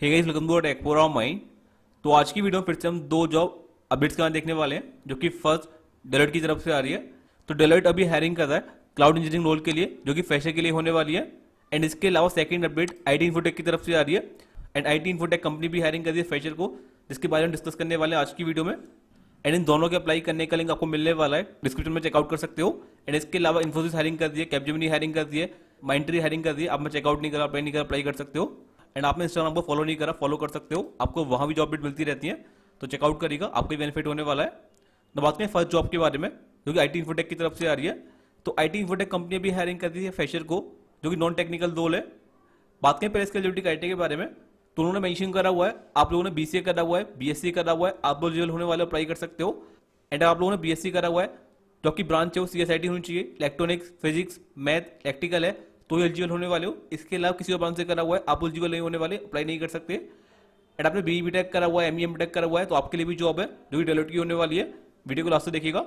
hey guys welcome to tech my तो आज की वीडियो में फिर से हम दो जॉब अपडेट्स के बारे देखने वाले हैं जो कि फर्स्ट डेलोइट की तरफ से आ रही है तो डेलोइट अभी हायरिंग कर रहा है क्लाउड इंजीनियरिंग रोल के लिए जो कि फैशन के लिए होने वाली है एंड इसके अलावा second update I T infotech की तरफ से आ रही है and I T infotech company भी हायरिंग कर रही है फैशन को जिसके बारे में डिस्कस करने वाले हैं आज की वीडियो में एंड इन दोनों के अप्लाई करने का लिंक आपको मिलने वाला है डिस्क्रिप्शन में चेकआउट कर सकते हो एंड इसके अलावा इन्फोसिस हायरिंग कर दिए कैपजमनी हायरिंग कर दिए माइंट्री हायरिंग कर दिए आप चेकआउट नहीं कर अप्लाई नहीं कर अप्लाई कर सकते हो एंड आपने इंस्टाग्राम को फॉलो नहीं करा फॉलो कर सकते हो आपको वहाँ भी जॉब अपडेट मिलती रहती है तो चेकआउट करिएगा आपको भी बेनिफिट होने वाला है तो बात करें फर्स्ट जॉब के बारे में जो कि आई टी इन्फोटेक की तरफ से आ रही है तो आई टी इन्फोटेक कंपनी भी हायरिंग करती है फैशर को जो कि नॉन टेक्निकल रोल है बात करें प्रेस क्रेजिविटी क्राइटेरिया के बारे में तो उन्होंने मैंशन करा हुआ है आप लोगों ने बी सी ए करा हुआ है बी एस सी करा हुआ है आप लोग रिजल्ट होने वाले अप्लाई कर सकते हो एंड आप लोगों ने बी एस सी करा हुआ है जो कि ब्रांच है वो सी एस आई टी होनी चाहिए इलेक्ट्रॉनिक्स फिजिक्स मैथ इलेक्ट्रिकल है तो एलिजिबल होने वाले हो इसके अलावा किसी और ब्रांच से करा हुआ है आप एलिजिबल नहीं होने वाले अप्लाई नहीं कर सकते एंड आपने बी टेक करा हुआ है एम ई टेक करा हुआ है तो आपके लिए भी जॉब है जो भी डेलोट की होने वाली है वीडियो को लास्ट से देखिएगा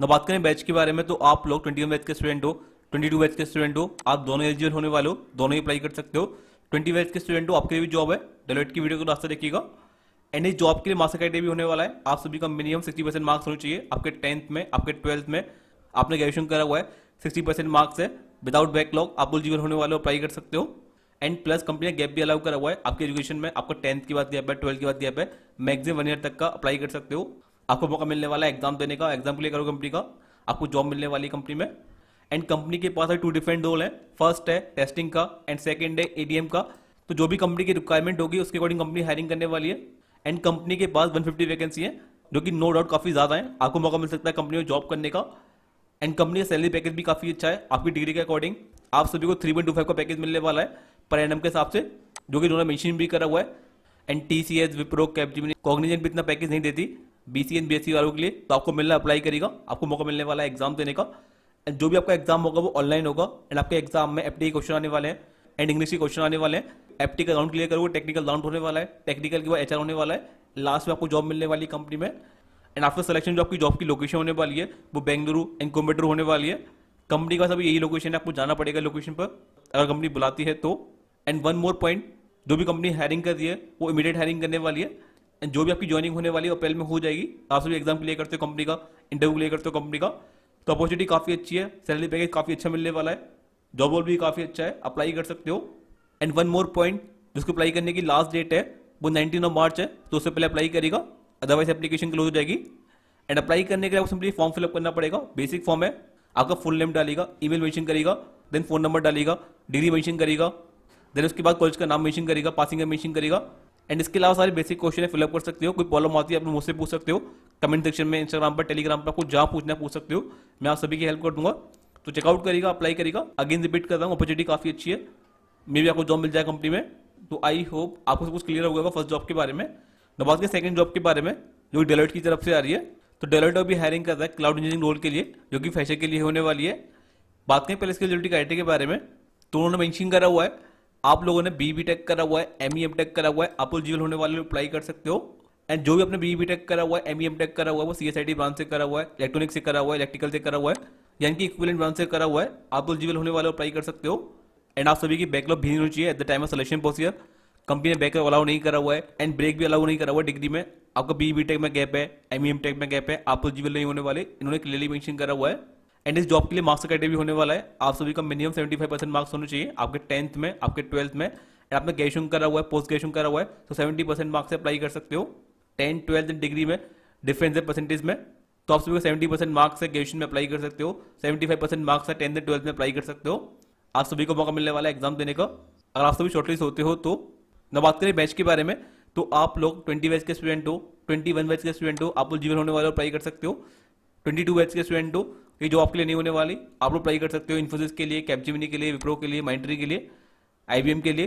ना बात करें बैच के बारे में तो आप लोग ट्वेंटी बैच के स्टूडेंट हो ट्वेंटी टू बैच के स्टूडेंट हो आप दोनों एलिजिबल होने वाले हो दोनों ही अप्लाई कर सकते हो ट्वेंटी बैच के स्टूडेंट हो आपके लिए भी जॉब है डेलोट की वीडियो को लास्ट से देखिएगा एंड इस जॉब के लिए मास्टर क्राइटेरिया भी होने वाला है आप सभी का मिनिमम सिक्सटी परसेंट मार्क्स होने चाहिए आपके टेंथ में आपके ट्वेल्थ में आपने ग्रेजुएशन करा हुआ है सिक्सटी परसेंट मार्क्स है विदाउट बैकलॉग आप एलिजिबल होने वाले हो अप्लाई कर सकते हो एंड प्लस कंपनी ने गैप भी अलाउ करा हुआ है आपके एजुकेशन में आपको टेंथ के बाद गैप है ट्वेल्थ के बाद गैप है मैक्सिमम वन ईयर तक का अप्लाई कर सकते हो आपको मौका मिलने वाला है एग्जाम देने का एग्जाम क्लियर करो कंपनी का आपको जॉब मिलने वाली कंपनी में एंड कंपनी के पास टू डिफरेंट रोल है फर्स्ट है टेस्टिंग का एंड सेकेंड है एडीएम का तो जो भी कंपनी की रिक्वायरमेंट होगी उसके अकॉर्डिंग कंपनी हायरिंग करने वाली है एंड कंपनी के पास 150 वैकेंसी है जो कि नो डाउट काफ़ी ज़्यादा है आपको मौका मिल सकता है कंपनी में जॉब करने का एंड कंपनी का सैलरी पैकेज भी काफ़ी अच्छा है आपकी डिग्री के अकॉर्डिंग आप सभी को थ्री पॉइंट टू फाइव का पैकेज मिलने वाला है पर एन के हिसाब से जो कि उन्होंने मेंशन भी करा हुआ है and T C S Wipro Capgemini Cognizant भी इतना पैकेज नहीं देती B C N B S C वालों के लिए तो आपको मिलना अप्लाई करेगा आपको मौका मिलने वाला है एग्जाम देने का एंड जो भी आपका एग्जाम होगा वो ऑनलाइन होगा एंड आपके एग्जाम में एफ टी क्वेश्चन आने वाले हैं एंड इंग्लिश के क्वेश्चन आने वाले हैं एफ टी का राउंड क्लियर करोगे टेक्निकल राउंड होने वाला है टेक्निकल के बाद एच होने वाला है लास्ट में आपको जॉब मिलने वाली कंपनी में एंड आफ्टर सिलेक्शन जो आपकी जॉब की लोकेशन होने वाली है वो बेंगलुरु एंड कोम्बेटर होने वाली है कंपनी का सभी यही लोकेशन है आपको जाना पड़ेगा लोकेशन पर अगर कंपनी बुलाती है तो एंड वन मोर पॉइंट जो भी कंपनी हायरिंग कर रही है वो इमीडिएट हायरिंग करने वाली है एंड जो भी आपकी ज्वाइनिंग होने वाली है अप्रैल में हो जाएगी आप सभी एग्जाम क्लियर करते हो कंपनी का इंटरव्यू क्लियर करते हो कंपनी का तो अपॉर्चुनिटी काफ़ी अच्छी है सैलरी पैकेज काफ़ी अच्छा मिलने वाला है जॉब वॉल भी काफ़ी अच्छा है अप्लाई कर सकते हो एंड वन मोर पॉइंट जिसको अप्लाई करने की लास्ट डेट है वो नाइनटीन ऑफ मार्च है तो उससे पहले अप्लाई करेगा अदरवाइज एप्लीकेशन क्लोज हो जाएगी एंड अप्लाई करने के लिए आपको सिंपली फॉर्म फिलअप करना पड़ेगा बेसिक फॉर्म है आपका फुल नेम डालेगा ईमेल मेंशन करेगा देन फोन नंबर डालेगा डिग्री मेंशन करेगा देन उसके बाद कॉलेज का नाम मेंशन करेगा पासिंग मेंशन करेगा एंड इसके अलावा सारे बेसिक क्वेश्चन है फिलअप कर सकते हो कोई प्रॉब्लम आती है आप मुझसे पूछ सकते हो कमेंट सेक्शन में इंस्टाग्राम पर टेलीग्राम पर आपको जहाँ पूछना पूछ सकते हो मैं आप सभी की हेल्प कर दूंगा तो चेकआउट करेगा अप्लाई करेगा अगेन रिपीट कर रहा हूँ अपॉर्चुनिटी काफ़ी अच्छी है मे भी आपको जॉब मिल जाए कंपनी में तो आई होप आपको सब कुछ क्लियर हो गया फर्स्ट जॉब के बारे में मैं बात करें सेकंड जॉब के बारे में जो डेलोइट की तरफ से आ रही है तो डेलोइट अभी हायरिंग कर रहा है क्लाउड इंजीनियरिंग रोल के लिए जो कि फैशन के लिए होने वाली है बात करें पहले इसके एलिजिबिलिटी क्राइटेरिया के बारे में तो उन्होंने मैंशन करा हुआ है आप लोगों ने बी टेक करा हुआ है एम ई टेक करा हुआ है आप जीवल होने वाले अप्लाई कर सकते हो एंड जो भी अपने बी टेक करा हुआ है एम ई एम टेक करा हुआ है वो सी ब्रांच से करा हुआ है इलेक्ट्रॉनिक से करा हुआ है इलेक्ट्रिकल से करा हुआ है यानी कि इक्विलेंट ब्रांच से करा हुआ है आप जीवल होने वाले अप्लाई कर सकते हो एंड आप सभी की बैकलॉग भी होनी चाहिए at the time of selection procedure company ने बैक अलाउ नहीं करा हुआ है एंड ब्रेक भी अलाउ नहीं करा हुआ डिग्री में आपका बी बी टेक में गैप है एम एम टेक में गैप है आप तो जीवल नहीं होने वाले इन्होंने क्लियरली मेंशन करा हुआ है एंड इस जॉब के लिए मार्क्स क्राइटेरिया भी होने वाला है आप सभी का minimum seventy five percent marks होने चाहिए आपके टेंथ में आपके ट्वेल्थ में एंड आपने ग्रेजुएशन करा हुआ है पोस्ट ग्रेजुएशन करा हुआ है तो सेवेंटी परसेंट मार्क्स अप्लाई कर सकते हो टेंथ ट्वेल्थ डिग्री में डिफरेंस है परसेंटेज में तो आप सभी को सेवेंटी परसेंट मार्क्स से ग्रेजुएशन में अप्लाई कर सकते हो सेवेंटी फाइव परसेंट मार्क्स है टेंथ एंड ट्वेल्थ में अप्लाई कर सकते हो आप सभी को मौका मिलने वाला है एग्जाम देने का अगर आप सभी शॉर्टलिस्ट होते हो तो ना बात करें बैच के बारे में तो आप लोग ट्वेंटी बैच के स्टूडेंट हो ट्वेंटी वन बैच के स्टूडेंट हो आप लोग जीवन होने वाले अप्लाई कर सकते हो ट्वेंटी टू बैच के स्टूडेंट हो ये जो आपके लिए नहीं होने वाली आप लोग अप्लाई कर सकते हो इन्फोसिस के लिए कैपजिमिनी के लिए विप्रो के लिए माइंट्री के लिए आई के लिए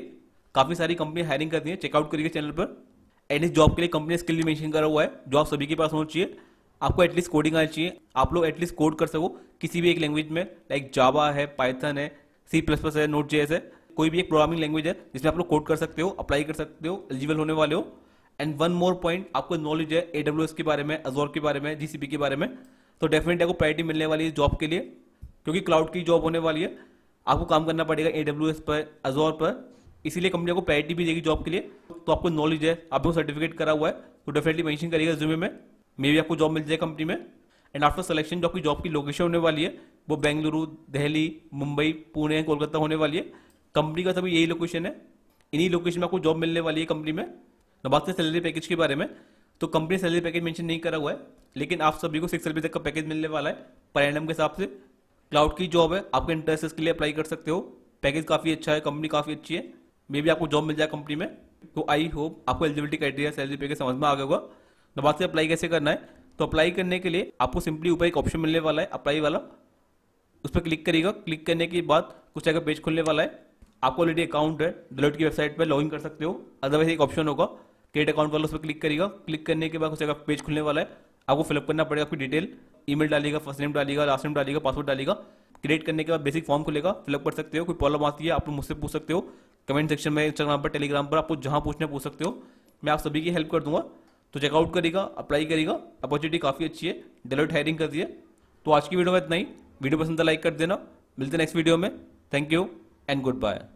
काफ़ी सारी कंपनी हायरिंग करती है चेकआउट करिए चैनल पर एटलीस्ट जॉब के लिए कंपनी स्किल भी मैंशन करा हुआ है जो आप सभी के पास होना चाहिए आपको एटलीस्ट कोडिंग आनी चाहिए आप लोग एटलीस्ट कोड कर सको किसी भी एक लैंग्वेज में लाइक जावा है पाइथन है सी प्लस प्लस है नोट जे है कोई भी एक प्रोग्रामिंग लैंग्वेज है जिसमें आप लोग कोड कर सकते हो अप्लाई कर सकते हो एलिजिबल होने वाले हो एंड वन मोर पॉइंट आपको नॉलेज है एडब्ल्यू के बारे में अजोर के बारे में जीसीबी के बारे में तो डेफिनेटली आपको प्रायरिटी मिलने वाली है जॉब के लिए क्योंकि क्लाउड की जॉब होने वाली है आपको काम करना पड़ेगा एस पर अजोर पर इसीलिए कंपनी आपको प्रायरिटी भी देगी जॉब के लिए तो आपको नॉलेज है आपको सर्टिफिकेट करा हुआ है तो डेफिनेटली मैंशन करिएगा रिज्यूमे में मे भी आपको जॉब मिल जाए कंपनी में एंड आफ्टर सिलेक्शन जो आपकी जॉब की लोकेशन होने वाली है वो बेंगलुरु दिल्ली मुंबई पुणे कोलकाता होने वाली है कंपनी का सभी यही लोकेशन है इन्हीं लोकेशन में आपको जॉब मिलने वाली है कंपनी में बात करें सैलरी पैकेज के बारे में तो कंपनी सैलरी पैकेज मेंशन नहीं करा हुआ है लेकिन आप सभी को सिक्स रुपये तक का पैकेज मिलने वाला है पर एनम के हिसाब से क्लाउड की जॉब है आपके इंटरेस्ट के लिए अप्लाई कर सकते हो पैकेज काफ़ी अच्छा है कंपनी काफ़ी अच्छी है मे भी आपको जॉब मिल जाए कंपनी में तो आई होप आपको एलिजिबिलिटी क्राइटेरिया सैलरी पैकेज समझ में आ गया होगा नवाज से अप्लाई कैसे करना है तो अप्लाई करने के लिए आपको सिंपली ऊपर एक ऑप्शन मिलने वाला है अप्लाई वाला उस पर क्लिक करिएगा क्लिक करने के बाद कुछ जगह पेज खुलने वाला है आपको ऑलरेडी अकाउंट है डिलोइट की वेबसाइट पर लॉगिन कर सकते हो अदरवाइज एक ऑप्शन होगा क्रिएट अकाउंट वाला उस पर क्लिक करेगा क्लिक करने के बाद कुछ अगर पेज खुलने वाला है आपको फिलअप करना पड़ेगा आपकी डिटेल ईमेल डालेगा फर्स्ट नेम डालेगा लास्ट नेम डालेगा पासवर्ड डालेगा क्रिएट करने के बाद बेसिक फॉर्म खुलेगा फिलअप कर सकते हो कोई प्रॉब्लम आती है आप मुझसे पूछ सकते हो कमेंट सेक्शन में इंस्टाग्राम पर टेलीग्राम पर आपको जहाँ पूछना पूछ सकते हो मैं आप सभी की हेल्प कर दूंगा तो चेकआउट करेगा अप्लाई करेगा अपॉर्चुनिटी काफ़ी अच्छी है डेलोट हायरिंग कर दिए तो आज की वीडियो में इतना ही वीडियो पसंद है लाइक कर देना मिलते हैं नेक्स्ट वीडियो में thank you and good bye